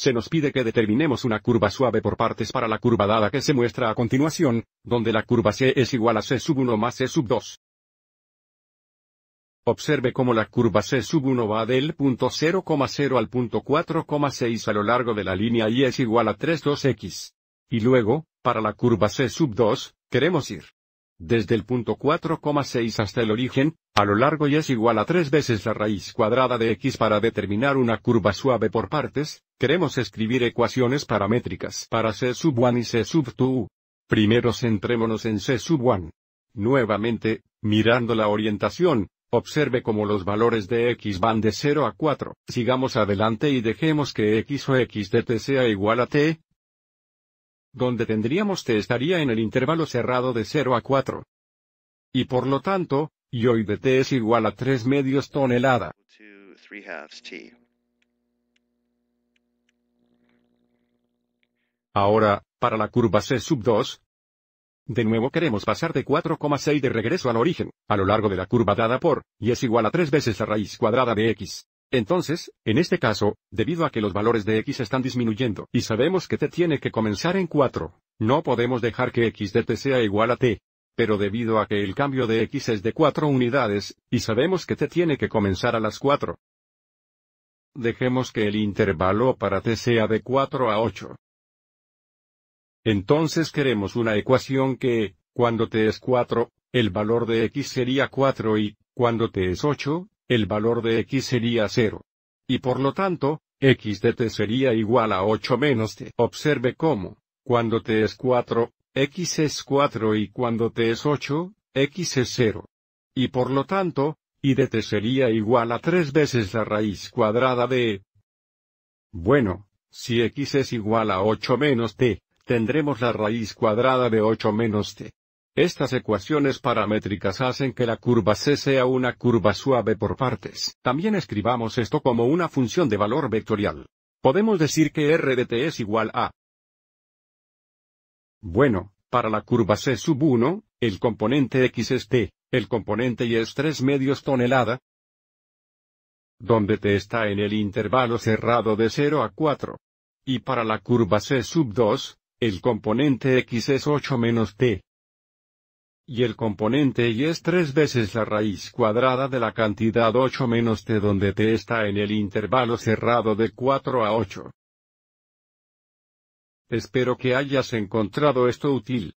se nos pide que determinemos una curva suave por partes para la curva dada que se muestra a continuación, donde la curva C es igual a C sub 1 más C sub 2. Observe cómo la curva C sub 1 va del punto 0,0 al punto 4,6 a lo largo de la línea y es igual a 3,2x. Y luego, para la curva C sub 2, queremos ir desde el punto 4,6 hasta el origen, a lo largo y es igual a 3 veces la raíz cuadrada de x para determinar una curva suave por partes, queremos escribir ecuaciones paramétricas para C sub 1 y C sub 2. Primero centrémonos en C sub 1. Nuevamente, mirando la orientación, observe cómo los valores de x van de 0 a 4. Sigamos adelante y dejemos que x o x de t sea igual a t, donde tendríamos T estaría en el intervalo cerrado de 0 a 4. Y por lo tanto, y hoy de T es igual a 3 medios tonelada. Ahora, para la curva C sub 2, de nuevo queremos pasar de 4,6 de regreso al origen, a lo largo de la curva dada por, y es igual a 3 veces la raíz cuadrada de x. Entonces, en este caso, debido a que los valores de x están disminuyendo y sabemos que t tiene que comenzar en 4, no podemos dejar que x de t sea igual a t. Pero debido a que el cambio de x es de 4 unidades, y sabemos que t tiene que comenzar a las 4. Dejemos que el intervalo para t sea de 4 a 8. Entonces queremos una ecuación que, cuando t es 4, el valor de x sería 4 y, cuando t es 8, el valor de x sería 0. Y por lo tanto, x de t sería igual a 8 menos t. Observe cómo, cuando t es 4, x es 4 y cuando t es 8, x es 0. Y por lo tanto, y de t sería igual a 3 veces la raíz cuadrada de... Bueno, si x es igual a 8 menos t, tendremos la raíz cuadrada de 8 menos t. Estas ecuaciones paramétricas hacen que la curva C sea una curva suave por partes. También escribamos esto como una función de valor vectorial. Podemos decir que R de t es igual a. Bueno, para la curva C sub 1, el componente X es T, el componente Y es 3 medios tonelada, donde T está en el intervalo cerrado de 0 a 4. Y para la curva C sub 2, el componente X es 8 menos T, y el componente y es tres veces la raíz cuadrada de la cantidad 8 menos t donde t está en el intervalo cerrado de 4 a 8. Espero que hayas encontrado esto útil.